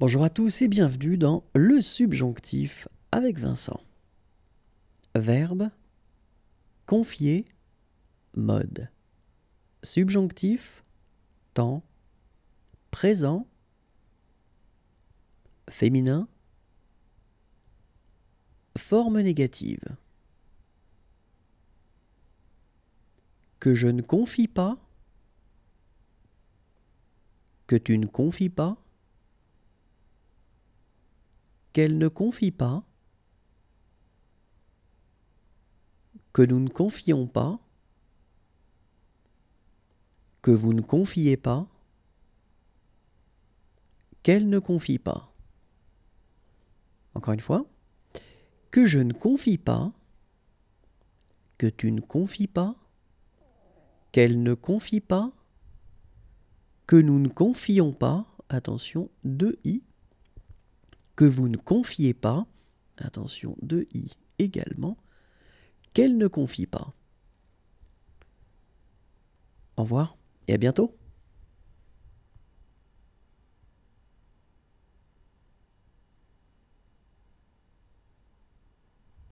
Bonjour à tous et bienvenue dans Le subjonctif avec Vincent. Verbe confier mode. Subjonctif temps présent féminin forme négative. Que je ne confie pas que tu ne confies pas qu'elle ne confie pas, que nous ne confions pas, que vous ne confiez pas, qu'elle ne confie pas. Encore une fois, que je ne confie pas, que tu ne confies pas, qu'elle ne confie pas, que nous ne confions pas, attention, deux i, que vous ne confiez pas, attention, de i également, qu'elle ne confie pas. Au revoir et à bientôt